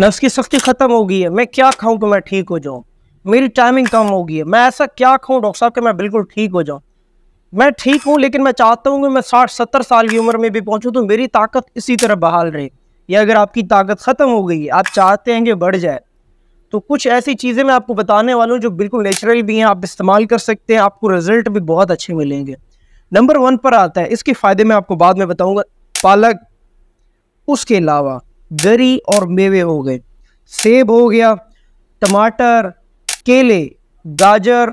नफ्स की सख्ती ख़त्म हो गई है मैं क्या खाऊं कि तो मैं ठीक हो जाऊं मेरी टाइमिंग कम हो गई है मैं ऐसा क्या खाऊं डॉक्टर साहब कि मैं बिल्कुल ठीक हो जाऊं मैं ठीक हूं लेकिन मैं चाहता हूं कि मैं साठ सत्तर साल की उम्र में भी पहुंचूं तो मेरी ताकत इसी तरह बहाल रहे या अगर आपकी ताकत ख़त्म हो गई है आप चाहते हैं कि बढ़ जाए तो कुछ ऐसी चीज़ें मैं आपको बताने वाला हूँ जो बिल्कुल नेचुरल भी हैं आप इस्तेमाल कर सकते हैं आपको रिजल्ट भी बहुत अच्छे मिलेंगे नंबर वन पर आता है इसके फ़ायदे मैं आपको बाद में बताऊँगा पालक उसके अलावा गरी और मेवे हो गए सेब हो गया टमाटर केले गाजर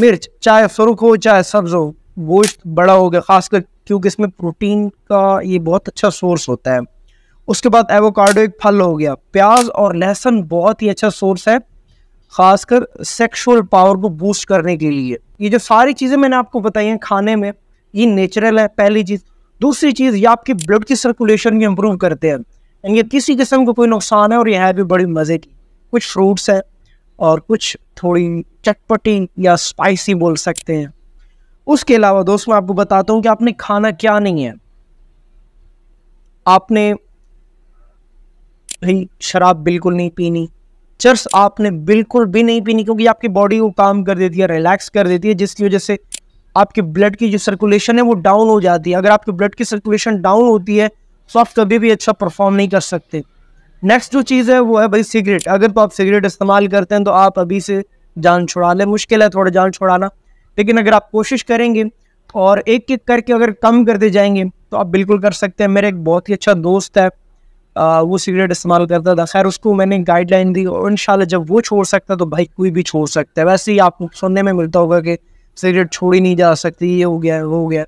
मिर्च चाहे सुर्ख हो चाहे सब्ज हो गोश्त बड़ा हो गया खासकर क्योंकि इसमें प्रोटीन का ये बहुत अच्छा सोर्स होता है उसके बाद एवोकाडो एक फल हो गया प्याज और लहसुन बहुत ही अच्छा सोर्स है खासकर सेक्सुअल पावर को बूस्ट करने के लिए ये जो सारी चीज़ें मैंने आपको बताई हैं खाने में ये नेचुरल है पहली चीज़ दूसरी चीज़ ये आपकी ब्लड की सर्कुलेशन भी इम्प्रूव करते हैं यानी किसी किस्म का को कोई नुकसान है और यह है भी बड़ी मज़े की कुछ फ्रूट्स हैं और कुछ थोड़ी चटपटी या स्पाइसी बोल सकते हैं उसके अलावा दोस्त मैं आपको बताता हूँ कि आपने खाना क्या नहीं है आपने भाई शराब बिल्कुल नहीं पीनी चर्स आपने बिल्कुल भी नहीं पीनी क्योंकि आपकी बॉडी को काम कर देती है रिलैक्स कर देती है जिसकी वजह से आपके ब्लड की जो सर्कुलेशन है वो डाउन हो जाती है अगर आपके ब्लड की सर्कुलेशन डाउन होती है सो आप कभी भी अच्छा परफॉर्म नहीं कर सकते नेक्स्ट जो चीज़ है वो है भाई सिगरेट अगर तो आप सिगरेट इस्तेमाल करते हैं तो आप अभी से जान छुड़ा लें मुश्किल है थोड़ा जान छुड़ाना लेकिन अगर आप कोशिश करेंगे और एक एक करके अगर कम करते जाएंगे तो आप बिल्कुल कर सकते हैं मेरा एक बहुत ही अच्छा दोस्त है आ, वो सिगरेट इस्तेमाल करता था खैर उसको मैंने गाइडलाइन दी और इन जब वो छोड़ सकता है तो भाई कोई भी छोड़ सकता है वैसे ही आपको सुनने में मिलता होगा कि सिगरेट छोड़ी नहीं जा सकती ये हो गया वो हो गया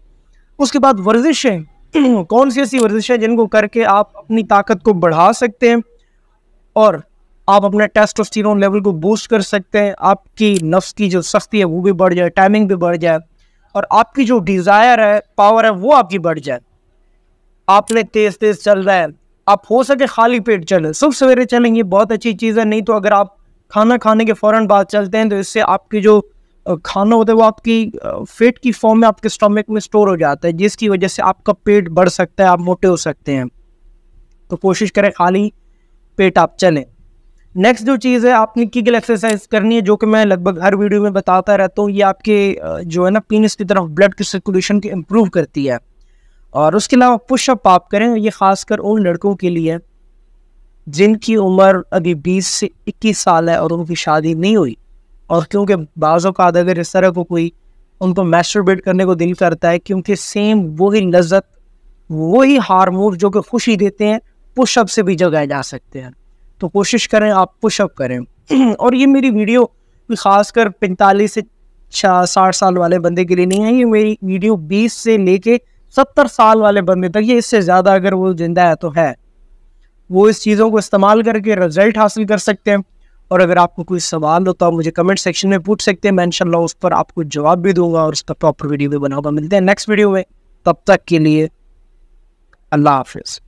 उसके बाद वर्जिश है कौन सी ऐसी वर्जिश है जिनको करके आप अपनी ताकत को बढ़ा सकते हैं और आप अपने टेस्टोस्टेरोन लेवल को बूस्ट कर सकते हैं आपकी नफ्स की जो सख्ती है वो भी बढ़ जाए टाइमिंग भी बढ़ जाए और आपकी जो डिज़ायर है पावर है वो आपकी बढ़ जाए आपने तेज़ तेज़ चल रहा है आप हो सके खाली पेट चलें सुबह सवेरे चलें ये बहुत अच्छी चीज़ है नहीं तो अगर आप खाना खाने के फ़ौर बाद चलते हैं तो इससे आपकी जो खाना होता है वो आपकी फेट की फॉर्म में आपके स्टमक में स्टोर हो जाता है जिसकी वजह से आपका पेट बढ़ सकता है आप मोटे हो सकते हैं तो कोशिश करें खाली पेट आप चलें नेक्स्ट जो चीज़ है आपने की गल एक्सरसाइज करनी है जो कि मैं लगभग हर वीडियो में बताता रहता हूँ ये आपके जो है ना पीनस की तरफ ब्लड की सर्कुलेशन की इम्प्रूव करती है और उसके अलावा पुशअप आप करें ये खासकर उन लड़कों के लिए जिनकी उम्र अभी 20 से 21 साल है और उनकी शादी नहीं हुई और क्योंकि बाज़ात अगर इस तरह को कोई उनको मैस्टरबेट करने को दिल करता है क्योंकि सेम वही लज्जत वही हारमोन जो कि खुशी देते हैं पुशअप से भी जगाए जा सकते हैं तो कोशिश करें आप पुशअप करें और ये मेरी वीडियो खासकर पैंतालीस से साठ साल वाले बंदे के लिए नहीं है ये मेरी वीडियो बीस से लेके सत्तर साल वाले बंदे तक ये इससे ज़्यादा अगर वो ज़िंदा है तो है वो इस चीज़ों को इस्तेमाल करके रिजल्ट हासिल कर सकते हैं और अगर आपको कोई सवाल हो तो आप मुझे कमेंट सेक्शन में पूछ सकते हैं मैं उस पर आपको जवाब भी दूंगा और उसका प्रॉपर वीडियो भी बनाऊंगा मिलते हैं नेक्स्ट वीडियो में तब तक के लिए अल्लाह हाफिज़